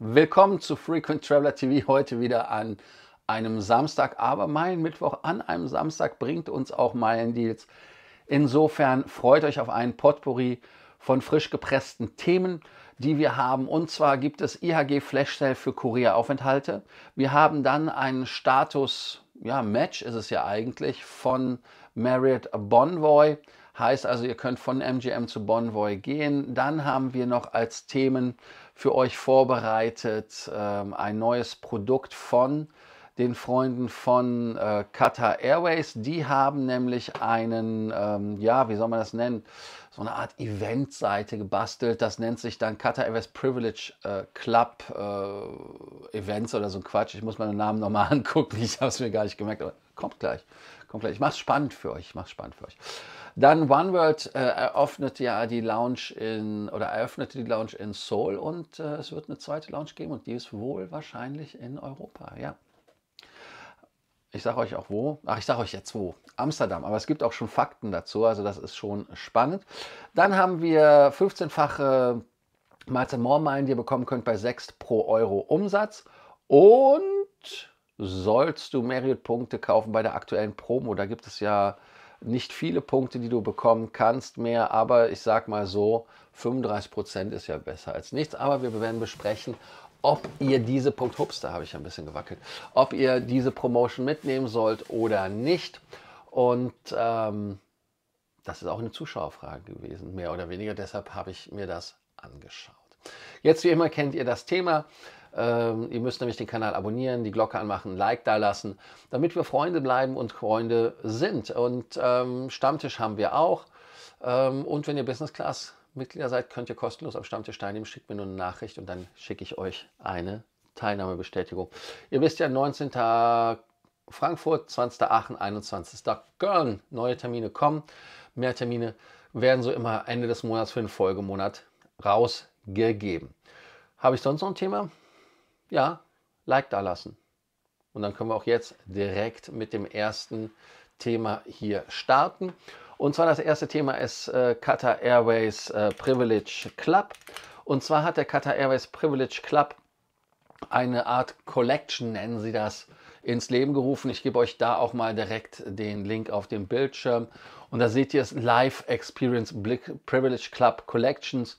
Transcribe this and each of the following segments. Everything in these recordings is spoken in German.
Willkommen zu Frequent Traveler TV. Heute wieder an einem Samstag, aber Meilenmittwoch an einem Samstag bringt uns auch Meilendeals. Insofern freut euch auf einen Potpourri von frisch gepressten Themen, die wir haben. Und zwar gibt es IHG Flash Sale für Kurieraufenthalte. Wir haben dann einen Status, ja, Match ist es ja eigentlich, von Marriott Bonvoy. Heißt also, ihr könnt von MGM zu Bonvoy gehen. Dann haben wir noch als Themen für euch vorbereitet. Ähm, ein neues Produkt von den Freunden von äh, Qatar Airways. Die haben nämlich einen, ähm, ja, wie soll man das nennen, so eine Art Eventseite gebastelt. Das nennt sich dann Qatar Airways Privilege äh, Club äh, Events oder so ein Quatsch. Ich muss meinen Namen nochmal angucken. Ich habe es mir gar nicht gemerkt. Aber Kommt gleich. Kommt gleich. Ich mache es spannend für euch. Ich mache spannend für euch. Dann OneWorld äh, eröffnet ja die Lounge in oder eröffnete die Lounge in Seoul und äh, es wird eine zweite Lounge geben und die ist wohl wahrscheinlich in Europa. Ja. Ich sage euch auch wo. Ach, ich sage euch jetzt wo. Amsterdam. Aber es gibt auch schon Fakten dazu. Also das ist schon spannend. Dann haben wir 15-fache Martin meilen die ihr bekommen könnt bei 6 pro Euro Umsatz. Und sollst du Merit-Punkte kaufen bei der aktuellen Promo. Da gibt es ja nicht viele Punkte, die du bekommen kannst mehr, aber ich sag mal so, 35% Prozent ist ja besser als nichts. Aber wir werden besprechen, ob ihr diese Punkte, hups, da habe ich ein bisschen gewackelt, ob ihr diese Promotion mitnehmen sollt oder nicht. Und ähm, das ist auch eine Zuschauerfrage gewesen, mehr oder weniger. Deshalb habe ich mir das angeschaut. Jetzt wie immer kennt ihr das Thema. Ähm, ihr müsst nämlich den Kanal abonnieren, die Glocke anmachen, ein Like da lassen, damit wir Freunde bleiben und Freunde sind. Und ähm, Stammtisch haben wir auch. Ähm, und wenn ihr Business Class Mitglieder seid, könnt ihr kostenlos am Stammtisch teilnehmen. Schickt mir nur eine Nachricht und dann schicke ich euch eine Teilnahmebestätigung. Ihr wisst ja, 19. Frankfurt, 20. Aachen, 21. Köln. Neue Termine kommen. Mehr Termine werden so immer Ende des Monats für den Folgemonat rausgegeben. Habe ich sonst noch ein Thema? ja, Like da lassen. Und dann können wir auch jetzt direkt mit dem ersten Thema hier starten. Und zwar das erste Thema ist äh, Qatar Airways äh, Privilege Club. Und zwar hat der Qatar Airways Privilege Club eine Art Collection, nennen sie das, ins Leben gerufen. Ich gebe euch da auch mal direkt den Link auf dem Bildschirm. Und da seht ihr es Live Experience Privilege Club Collections.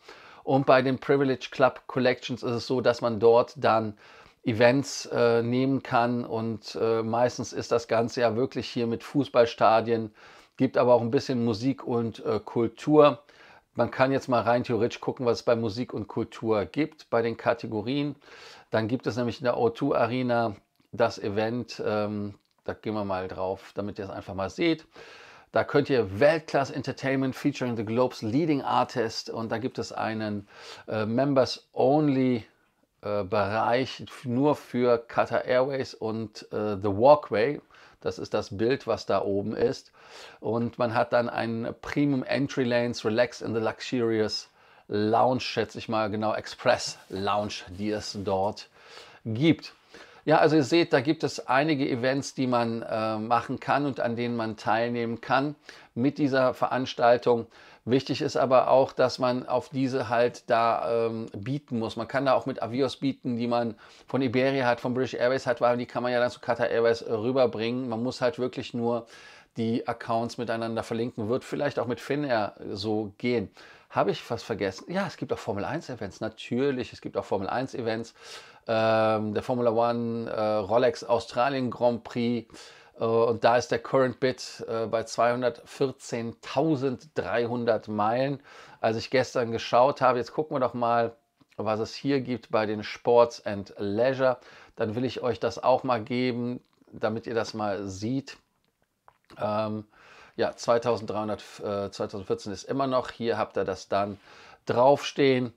Und bei den Privilege Club Collections ist es so, dass man dort dann Events äh, nehmen kann. Und äh, meistens ist das Ganze ja wirklich hier mit Fußballstadien, gibt aber auch ein bisschen Musik und äh, Kultur. Man kann jetzt mal rein theoretisch gucken, was es bei Musik und Kultur gibt, bei den Kategorien. Dann gibt es nämlich in der O2 Arena das Event, ähm, da gehen wir mal drauf, damit ihr es einfach mal seht. Da könnt ihr Weltklasse Entertainment featuring the Globes Leading Artist und da gibt es einen äh, Members Only äh, Bereich nur für Qatar Airways und äh, The Walkway. Das ist das Bild, was da oben ist. Und man hat dann einen Premium Entry Lanes Relax in the Luxurious Lounge, schätze ich mal genau, Express Lounge, die es dort gibt. Ja, also ihr seht, da gibt es einige Events, die man äh, machen kann und an denen man teilnehmen kann mit dieser Veranstaltung. Wichtig ist aber auch, dass man auf diese halt da ähm, bieten muss. Man kann da auch mit Avios bieten, die man von Iberia hat, von British Airways hat, weil die kann man ja dann zu Qatar Airways äh, rüberbringen. Man muss halt wirklich nur die Accounts miteinander verlinken. Wird vielleicht auch mit Finnair äh, so gehen. Habe ich was vergessen? Ja, es gibt auch Formel 1 Events, natürlich. Es gibt auch Formel 1 Events. Ähm, der Formula One äh, Rolex Australien Grand Prix. Äh, und da ist der Current Bid äh, bei 214.300 Meilen. Als ich gestern geschaut habe, jetzt gucken wir doch mal, was es hier gibt bei den Sports and Leisure. Dann will ich euch das auch mal geben, damit ihr das mal seht. Ähm, ja, 2300, äh, 2014 ist immer noch. Hier habt ihr das dann draufstehen.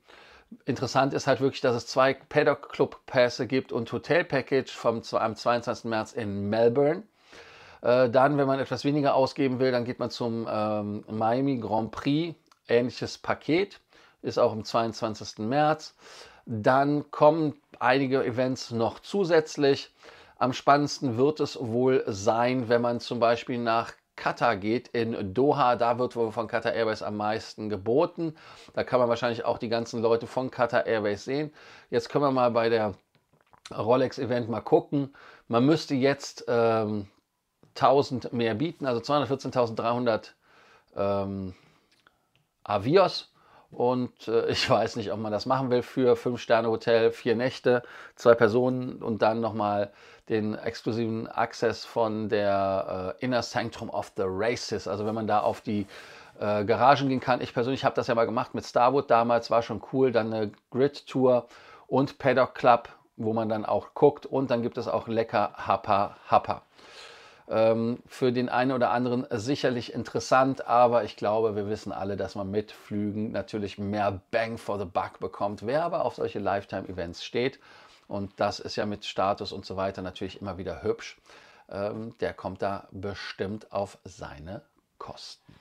Interessant ist halt wirklich, dass es zwei Paddock Club Pässe gibt und Hotel Package vom, am 22. März in Melbourne. Äh, dann, wenn man etwas weniger ausgeben will, dann geht man zum ähm, Miami Grand Prix. Ähnliches Paket ist auch am 22. März. Dann kommen einige Events noch zusätzlich. Am spannendsten wird es wohl sein, wenn man zum Beispiel nach Katar geht in Doha. Da wird wohl von Qatar Airways am meisten geboten. Da kann man wahrscheinlich auch die ganzen Leute von Qatar Airways sehen. Jetzt können wir mal bei der Rolex Event mal gucken. Man müsste jetzt ähm, 1000 mehr bieten, also 214.300 ähm, Avios. Und äh, ich weiß nicht, ob man das machen will für 5-Sterne-Hotel, vier Nächte, zwei Personen und dann nochmal den exklusiven Access von der äh, Inner Sanctum of the Races. Also wenn man da auf die äh, Garagen gehen kann. Ich persönlich habe das ja mal gemacht mit Starwood damals, war schon cool. Dann eine Grid-Tour und Paddock Club, wo man dann auch guckt. Und dann gibt es auch lecker Happa Happa. Ähm, für den einen oder anderen sicherlich interessant, aber ich glaube, wir wissen alle, dass man mit Flügen natürlich mehr Bang for the Buck bekommt. Wer aber auf solche Lifetime-Events steht, und das ist ja mit Status und so weiter natürlich immer wieder hübsch. Ähm, der kommt da bestimmt auf seine Kosten.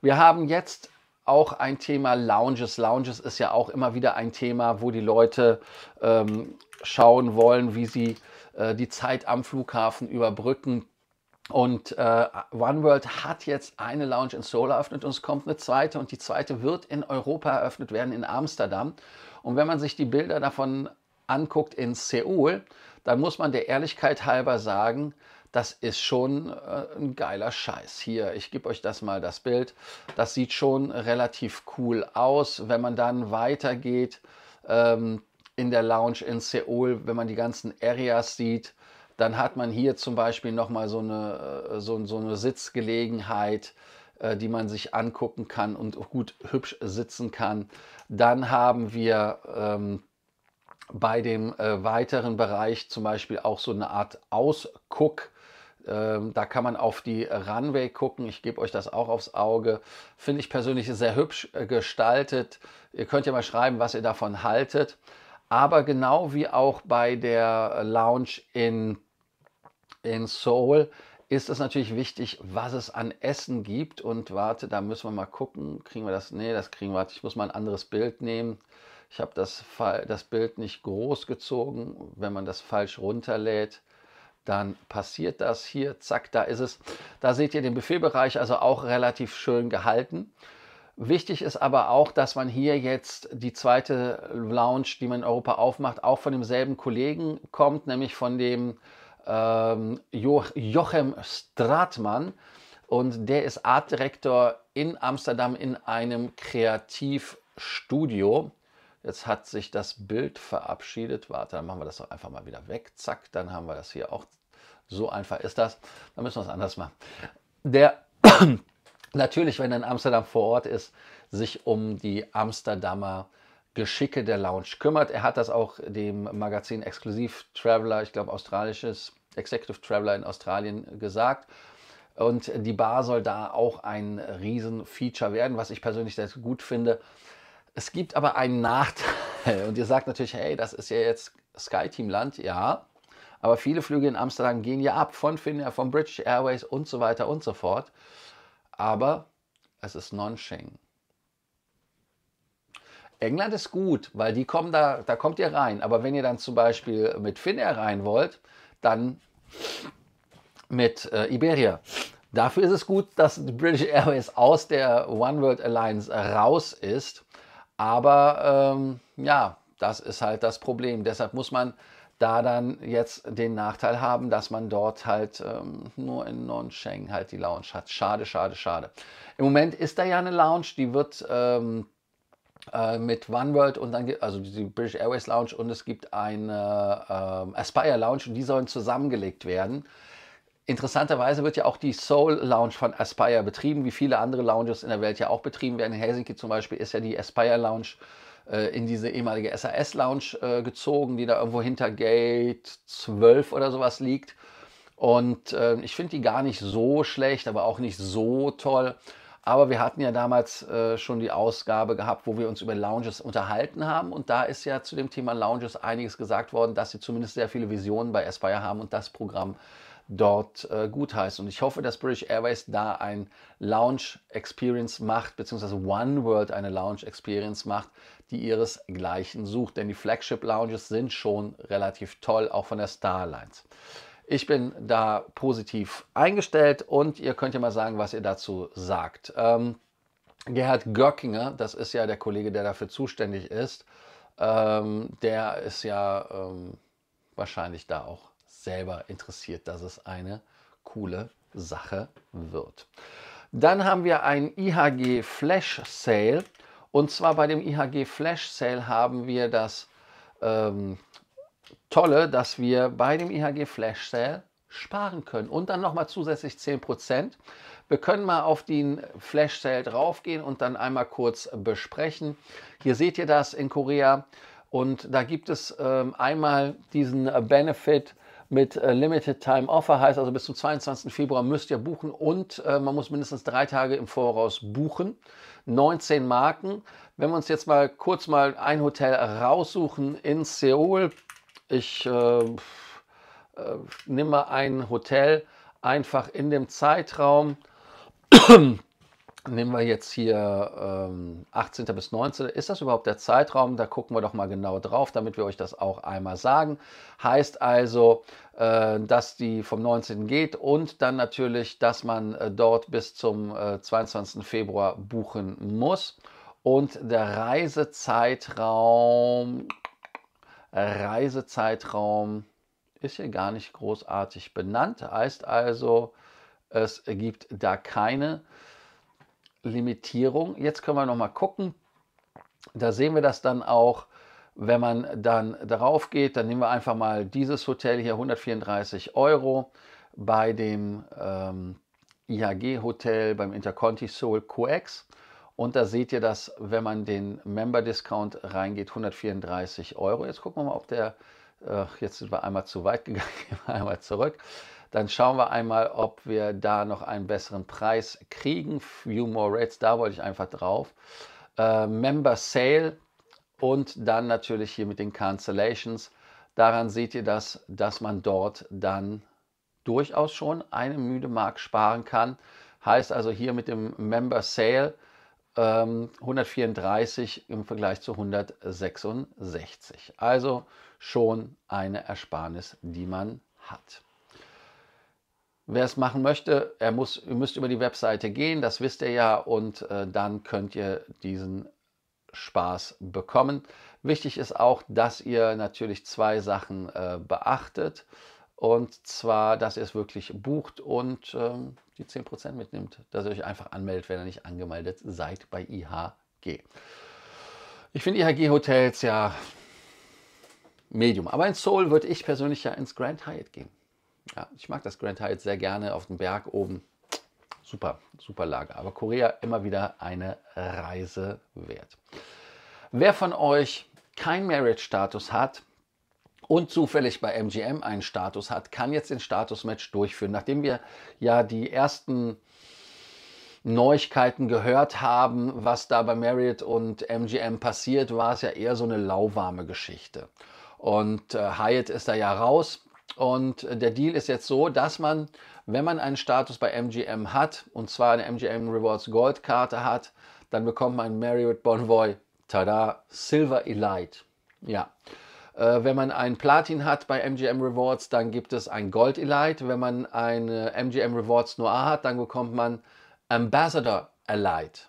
Wir haben jetzt auch ein Thema Lounges. Lounges ist ja auch immer wieder ein Thema, wo die Leute ähm, schauen wollen, wie sie äh, die Zeit am Flughafen überbrücken. Und äh, OneWorld hat jetzt eine Lounge in Seoul eröffnet und es kommt eine zweite und die zweite wird in Europa eröffnet werden, in Amsterdam. Und wenn man sich die Bilder davon anguckt in Seoul, dann muss man der Ehrlichkeit halber sagen, das ist schon äh, ein geiler Scheiß. Hier, ich gebe euch das mal, das Bild. Das sieht schon relativ cool aus. Wenn man dann weitergeht ähm, in der Lounge in Seoul, wenn man die ganzen Areas sieht, dann hat man hier zum Beispiel nochmal so eine, äh, so, so eine Sitzgelegenheit, äh, die man sich angucken kann und gut hübsch sitzen kann. Dann haben wir ähm, bei dem äh, weiteren Bereich zum Beispiel auch so eine Art Ausguck. Ähm, da kann man auf die Runway gucken. Ich gebe euch das auch aufs Auge. Finde ich persönlich sehr hübsch äh, gestaltet. Ihr könnt ja mal schreiben, was ihr davon haltet. Aber genau wie auch bei der Lounge in, in Seoul ist es natürlich wichtig, was es an Essen gibt. Und warte, da müssen wir mal gucken. Kriegen wir das? Nee, das kriegen wir. Ich muss mal ein anderes Bild nehmen. Ich habe das, das Bild nicht groß gezogen. Wenn man das falsch runterlädt, dann passiert das hier. Zack, da ist es. Da seht ihr den Befehlbereich, also auch relativ schön gehalten. Wichtig ist aber auch, dass man hier jetzt die zweite Lounge, die man in Europa aufmacht, auch von demselben Kollegen kommt, nämlich von dem ähm, jo Jochem Stratmann. Und der ist Artdirektor in Amsterdam in einem Kreativstudio. Jetzt hat sich das Bild verabschiedet. Warte, dann machen wir das doch einfach mal wieder weg. Zack, dann haben wir das hier auch. So einfach ist das. Dann müssen wir es anders machen. Der natürlich, wenn er in Amsterdam vor Ort ist, sich um die Amsterdamer Geschicke der Lounge kümmert. Er hat das auch dem Magazin Exklusiv Traveler, ich glaube australisches Executive Traveler in Australien gesagt. Und die Bar soll da auch ein Riesenfeature werden, was ich persönlich sehr gut finde, es gibt aber einen Nachteil. Und ihr sagt natürlich, hey, das ist ja jetzt Skyteam-Land, ja. Aber viele Flüge in Amsterdam gehen ja ab von Finnair, von British Airways und so weiter und so fort. Aber es ist non-Schengen. England ist gut, weil die kommen da, da kommt ihr rein. Aber wenn ihr dann zum Beispiel mit Finnair rein wollt, dann mit äh, Iberia. Dafür ist es gut, dass die British Airways aus der One World Alliance raus ist, aber ähm, ja, das ist halt das Problem. Deshalb muss man da dann jetzt den Nachteil haben, dass man dort halt ähm, nur in Non-Sheng halt die Lounge hat. Schade, schade, schade. Im Moment ist da ja eine Lounge, die wird ähm, äh, mit OneWorld und dann, also die British Airways Lounge und es gibt eine äh, Aspire Lounge und die sollen zusammengelegt werden. Interessanterweise wird ja auch die Soul Lounge von Aspire betrieben, wie viele andere Lounges in der Welt ja auch betrieben werden. In Helsinki zum Beispiel ist ja die Aspire Lounge äh, in diese ehemalige SAS Lounge äh, gezogen, die da irgendwo hinter Gate 12 oder sowas liegt. Und ähm, ich finde die gar nicht so schlecht, aber auch nicht so toll. Aber wir hatten ja damals äh, schon die Ausgabe gehabt, wo wir uns über Lounges unterhalten haben. Und da ist ja zu dem Thema Lounges einiges gesagt worden, dass sie zumindest sehr viele Visionen bei Aspire haben und das Programm äh, dort äh, heißt. Und ich hoffe, dass British Airways da ein Lounge Experience macht, beziehungsweise One World eine Lounge Experience macht, die ihresgleichen sucht. Denn die Flagship Lounges sind schon relativ toll, auch von der Starlines. Ich bin da positiv eingestellt und ihr könnt ja mal sagen, was ihr dazu sagt. Ähm, Gerhard Göckinger, das ist ja der Kollege, der dafür zuständig ist, ähm, der ist ja ähm, wahrscheinlich da auch selber interessiert, dass es eine coole Sache wird. Dann haben wir einen IHG Flash Sale. Und zwar bei dem IHG Flash Sale haben wir das ähm, Tolle, dass wir bei dem IHG Flash Sale sparen können. Und dann nochmal zusätzlich 10%. Wir können mal auf den Flash Sale draufgehen und dann einmal kurz besprechen. Hier seht ihr das in Korea. Und da gibt es ähm, einmal diesen Benefit, mit äh, Limited Time Offer. Heißt also, bis zum 22. Februar müsst ihr buchen und äh, man muss mindestens drei Tage im Voraus buchen. 19 Marken. Wenn wir uns jetzt mal kurz mal ein Hotel raussuchen in Seoul. Ich äh, äh nehme mal ein Hotel einfach in dem Zeitraum nehmen wir jetzt hier ähm, 18. bis 19. Ist das überhaupt der Zeitraum? Da gucken wir doch mal genau drauf, damit wir euch das auch einmal sagen. Heißt also, äh, dass die vom 19. geht und dann natürlich, dass man äh, dort bis zum äh, 22. Februar buchen muss. Und der Reisezeitraum, Reisezeitraum ist hier gar nicht großartig benannt. Heißt also, es gibt da keine äh, Limitierung. Jetzt können wir noch mal gucken. Da sehen wir das dann auch, wenn man dann darauf geht. Dann nehmen wir einfach mal dieses Hotel hier, 134 Euro bei dem ähm, IHG-Hotel, beim Interconti Soul QX. Und da seht ihr das, wenn man den Member-Discount reingeht, 134 Euro. Jetzt gucken wir mal, ob der, äh, jetzt sind wir einmal zu weit gegangen, einmal zurück. Dann schauen wir einmal, ob wir da noch einen besseren Preis kriegen. Few More Rates, da wollte ich einfach drauf. Äh, Member Sale und dann natürlich hier mit den Cancellations. Daran seht ihr das, dass man dort dann durchaus schon eine müde Mark sparen kann. Heißt also hier mit dem Member Sale ähm, 134 im Vergleich zu 166. Also schon eine Ersparnis, die man hat. Wer es machen möchte, er muss, ihr müsst über die Webseite gehen, das wisst ihr ja, und äh, dann könnt ihr diesen Spaß bekommen. Wichtig ist auch, dass ihr natürlich zwei Sachen äh, beachtet. Und zwar, dass ihr es wirklich bucht und ähm, die 10% mitnimmt. Dass ihr euch einfach anmeldet, wenn ihr nicht angemeldet seid bei IHG. Ich finde IHG-Hotels ja Medium. Aber in Seoul würde ich persönlich ja ins Grand Hyatt gehen. Ja, ich mag das Grand Hyatt sehr gerne auf dem Berg oben. Super, super Lage. Aber Korea immer wieder eine Reise wert. Wer von euch keinen Marriage-Status hat, und zufällig bei MGM einen Status hat, kann jetzt den Status-Match durchführen. Nachdem wir ja die ersten Neuigkeiten gehört haben, was da bei Marriott und MGM passiert, war es ja eher so eine lauwarme Geschichte. Und äh, Hyatt ist da ja raus. Und äh, der Deal ist jetzt so, dass man, wenn man einen Status bei MGM hat, und zwar eine MGM Rewards Gold Karte hat, dann bekommt man Marriott Bonvoy, tada, Silver Elite. Ja. Äh, wenn man ein Platin hat bei MGM Rewards, dann gibt es ein Gold Elite. Wenn man eine MGM Rewards Noir hat, dann bekommt man Ambassador Elite.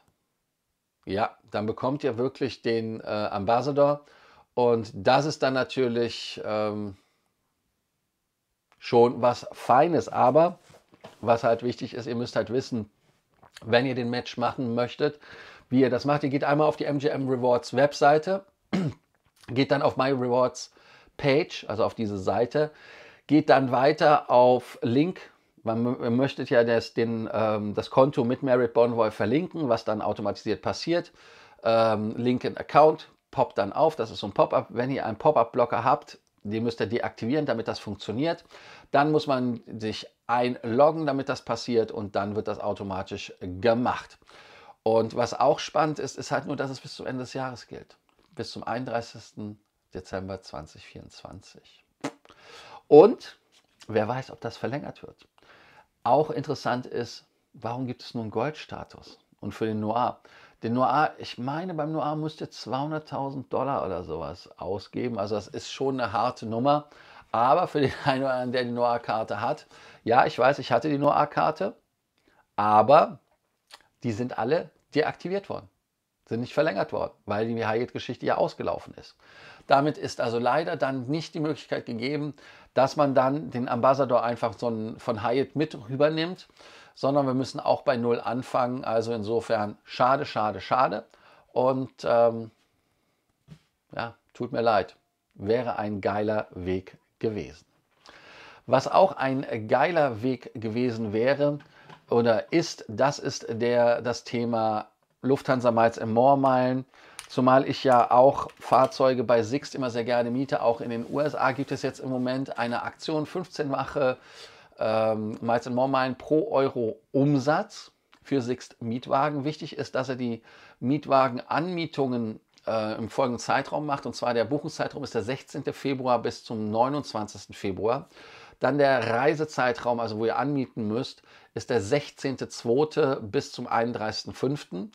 Ja, dann bekommt ihr wirklich den äh, Ambassador. Und das ist dann natürlich... Ähm, schon was Feines. Aber was halt wichtig ist, ihr müsst halt wissen, wenn ihr den Match machen möchtet, wie ihr das macht. Ihr geht einmal auf die MGM Rewards Webseite, geht dann auf My Rewards Page, also auf diese Seite, geht dann weiter auf Link. Man möchte ja das, den, ähm, das Konto mit Merit Bonvoy verlinken, was dann automatisiert passiert. Ähm, Link in Account poppt dann auf, das ist so ein Pop-up. Wenn ihr einen Pop-up-Blocker habt, die müsst ihr deaktivieren, damit das funktioniert. Dann muss man sich einloggen, damit das passiert und dann wird das automatisch gemacht. Und was auch spannend ist, ist halt nur, dass es bis zum Ende des Jahres gilt. Bis zum 31. Dezember 2024. Und wer weiß, ob das verlängert wird. Auch interessant ist, warum gibt es nun einen Goldstatus und für den Noir? Den Noir, ich meine, beim Noir musste 200.000 Dollar oder sowas ausgeben. Also das ist schon eine harte Nummer. Aber für den einen oder anderen, der die Noir-Karte hat, ja, ich weiß, ich hatte die Noir-Karte, aber die sind alle deaktiviert worden, sind nicht verlängert worden, weil die Hayek-Geschichte ja ausgelaufen ist. Damit ist also leider dann nicht die Möglichkeit gegeben, dass man dann den Ambassador einfach so einen, von Hyatt mit rübernimmt, sondern wir müssen auch bei Null anfangen. Also insofern schade, schade, schade. Und ähm, ja, tut mir leid, wäre ein geiler Weg gewesen. Was auch ein geiler Weg gewesen wäre oder ist, das ist der, das Thema Lufthansa Miles im Moormeilen. Zumal ich ja auch Fahrzeuge bei Sixt immer sehr gerne miete. Auch in den USA gibt es jetzt im Moment eine Aktion, 15-mache ähm, Miles and More Meilen pro Euro Umsatz für Sixt Mietwagen. Wichtig ist, dass er die Mietwagenanmietungen äh, im folgenden Zeitraum macht. Und zwar der Buchungszeitraum ist der 16. Februar bis zum 29. Februar. Dann der Reisezeitraum, also wo ihr anmieten müsst, ist der 16.2. bis zum 31.5.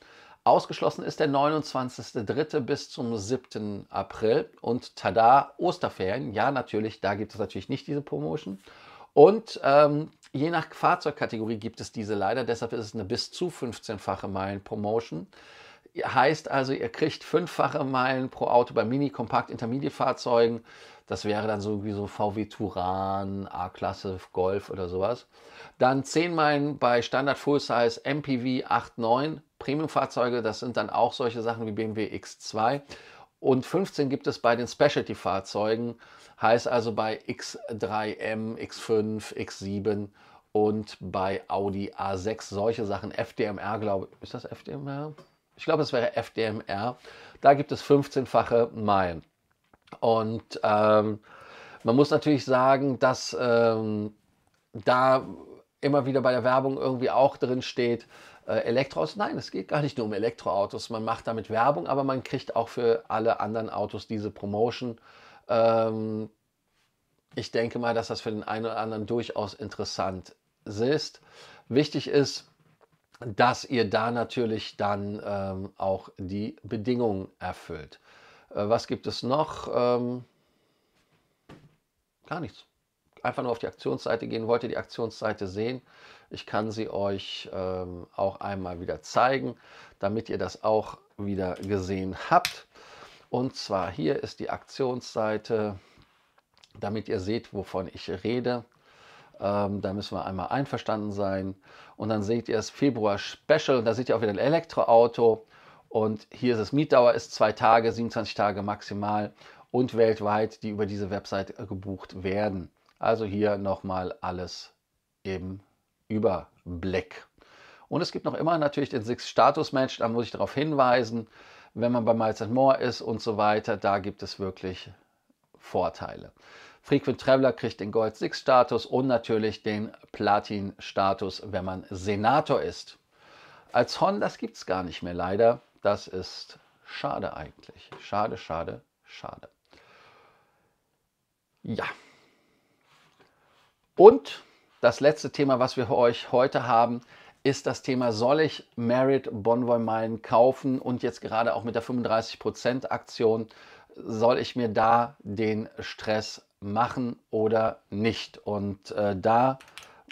Ausgeschlossen ist der 29.3. bis zum 7. April. Und tada, Osterferien. Ja, natürlich, da gibt es natürlich nicht diese Promotion. Und ähm, je nach Fahrzeugkategorie gibt es diese leider. Deshalb ist es eine bis zu 15-fache Meilen Promotion. Heißt also, ihr kriegt fünffache Meilen pro Auto bei Mini, Kompakt, Intermediate-Fahrzeugen. Das wäre dann so wie so VW Touran, A-Klasse, Golf oder sowas. Dann 10 Meilen bei Standard Full Size, MPV 8,9, Premium-Fahrzeuge. Das sind dann auch solche Sachen wie BMW X2 und 15 gibt es bei den Specialty-Fahrzeugen, heißt also bei X3M, X5, X7 und bei Audi A6 solche Sachen. FDMR, glaube ich. Ist das FDMR? Ich glaube, es wäre FDMR. Da gibt es 15-fache Meilen. Und ähm, man muss natürlich sagen, dass ähm, da immer wieder bei der Werbung irgendwie auch drin steht, äh, Elektroautos. Nein, es geht gar nicht nur um Elektroautos. Man macht damit Werbung, aber man kriegt auch für alle anderen Autos diese Promotion. Ähm, ich denke mal, dass das für den einen oder anderen durchaus interessant ist. Wichtig ist, dass ihr da natürlich dann ähm, auch die Bedingungen erfüllt. Äh, was gibt es noch? Ähm, gar nichts einfach nur auf die Aktionsseite gehen, wollt ihr die Aktionsseite sehen, ich kann sie euch ähm, auch einmal wieder zeigen, damit ihr das auch wieder gesehen habt. Und zwar hier ist die Aktionsseite, damit ihr seht, wovon ich rede. Ähm, da müssen wir einmal einverstanden sein. Und dann seht ihr das Februar Special. Da seht ihr auch wieder ein Elektroauto. Und hier ist es Mietdauer, ist zwei Tage, 27 Tage maximal und weltweit, die über diese Website gebucht werden. Also hier nochmal alles im Überblick. Und es gibt noch immer natürlich den Six Status Match, da muss ich darauf hinweisen, wenn man bei Miles More ist und so weiter, da gibt es wirklich Vorteile. Frequent Traveler kriegt den Gold six Status und natürlich den Platin Status, wenn man Senator ist. Als Horn, das gibt es gar nicht mehr leider. Das ist schade eigentlich. Schade, schade, schade. Ja. Und das letzte Thema, was wir für euch heute haben, ist das Thema, soll ich Merit Bonvoy Meilen kaufen und jetzt gerade auch mit der 35% Aktion, soll ich mir da den Stress machen oder nicht? Und äh, da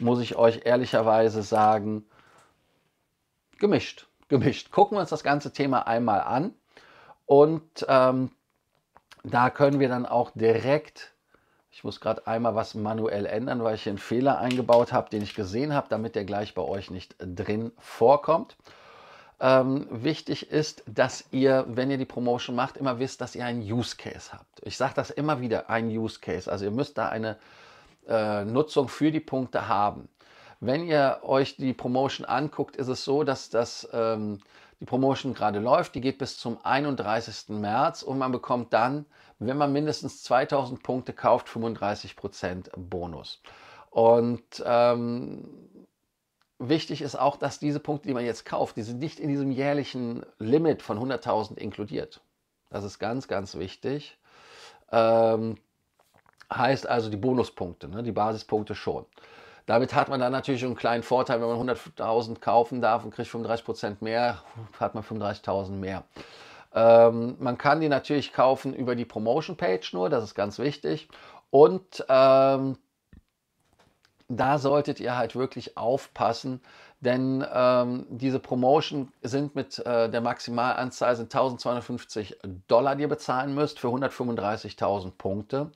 muss ich euch ehrlicherweise sagen, gemischt, gemischt. Gucken wir uns das ganze Thema einmal an und ähm, da können wir dann auch direkt ich muss gerade einmal was manuell ändern, weil ich hier einen Fehler eingebaut habe, den ich gesehen habe, damit der gleich bei euch nicht äh, drin vorkommt. Ähm, wichtig ist, dass ihr, wenn ihr die Promotion macht, immer wisst, dass ihr einen Use Case habt. Ich sage das immer wieder, ein Use Case. Also ihr müsst da eine äh, Nutzung für die Punkte haben. Wenn ihr euch die Promotion anguckt, ist es so, dass das, ähm, die Promotion gerade läuft. Die geht bis zum 31. März und man bekommt dann wenn man mindestens 2000 Punkte kauft, 35% Bonus. Und ähm, wichtig ist auch, dass diese Punkte, die man jetzt kauft, die sind nicht in diesem jährlichen Limit von 100.000 inkludiert. Das ist ganz, ganz wichtig. Ähm, heißt also die Bonuspunkte, ne, die Basispunkte schon. Damit hat man dann natürlich einen kleinen Vorteil, wenn man 100.000 kaufen darf und kriegt 35% mehr, hat man 35.000 mehr. Ähm, man kann die natürlich kaufen über die Promotion-Page nur, das ist ganz wichtig. Und ähm, da solltet ihr halt wirklich aufpassen, denn ähm, diese Promotion sind mit äh, der Maximalanzahl sind 1250 Dollar, die ihr bezahlen müsst für 135.000 Punkte.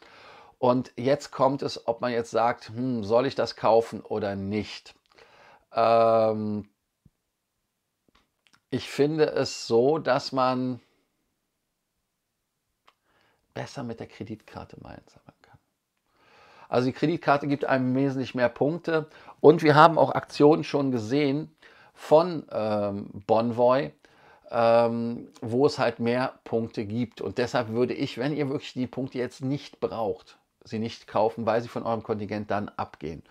Und jetzt kommt es, ob man jetzt sagt, hm, soll ich das kaufen oder nicht. Ähm, ich finde es so, dass man besser mit der Kreditkarte Meilen sammeln kann. Also die Kreditkarte gibt einem wesentlich mehr Punkte und wir haben auch Aktionen schon gesehen von ähm, Bonvoy, ähm, wo es halt mehr Punkte gibt. Und deshalb würde ich, wenn ihr wirklich die Punkte jetzt nicht braucht, sie nicht kaufen, weil sie von eurem Kontingent dann abgehen.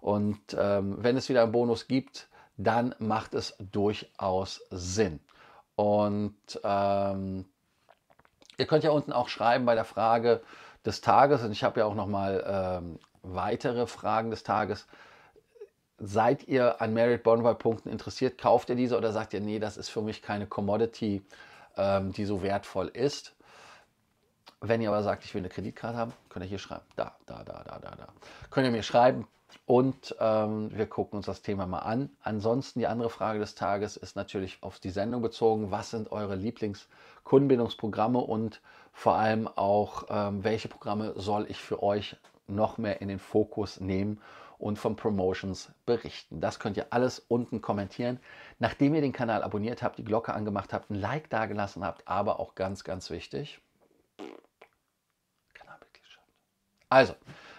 Und ähm, wenn es wieder einen Bonus gibt, dann macht es durchaus Sinn. Und ähm, Ihr könnt ja unten auch schreiben bei der Frage des Tages und ich habe ja auch noch mal ähm, weitere Fragen des Tages. Seid ihr an Merit Bonvoy Punkten interessiert? Kauft ihr diese oder sagt ihr, nee, das ist für mich keine Commodity, ähm, die so wertvoll ist? Wenn ihr aber sagt, ich will eine Kreditkarte haben, könnt ihr hier schreiben. Da, da, da, da, da, da. Könnt ihr mir schreiben und ähm, wir gucken uns das Thema mal an. Ansonsten die andere Frage des Tages ist natürlich auf die Sendung bezogen. Was sind eure Lieblings- Kundenbindungsprogramme und vor allem auch, ähm, welche Programme soll ich für euch noch mehr in den Fokus nehmen und von Promotions berichten. Das könnt ihr alles unten kommentieren. Nachdem ihr den Kanal abonniert habt, die Glocke angemacht habt, ein Like dagelassen habt, aber auch ganz, ganz wichtig, Also,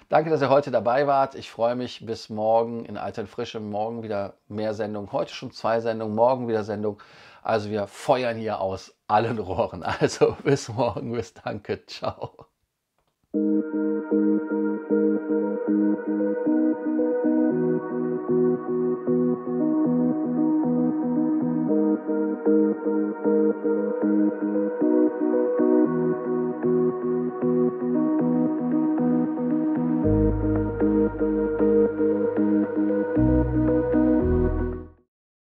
danke, dass ihr heute dabei wart. Ich freue mich bis morgen in Alter Frische. Morgen wieder mehr Sendungen. Heute schon zwei Sendungen, morgen wieder Sendung. Also wir feuern hier aus allen Rohren. Also bis morgen, bis danke, ciao.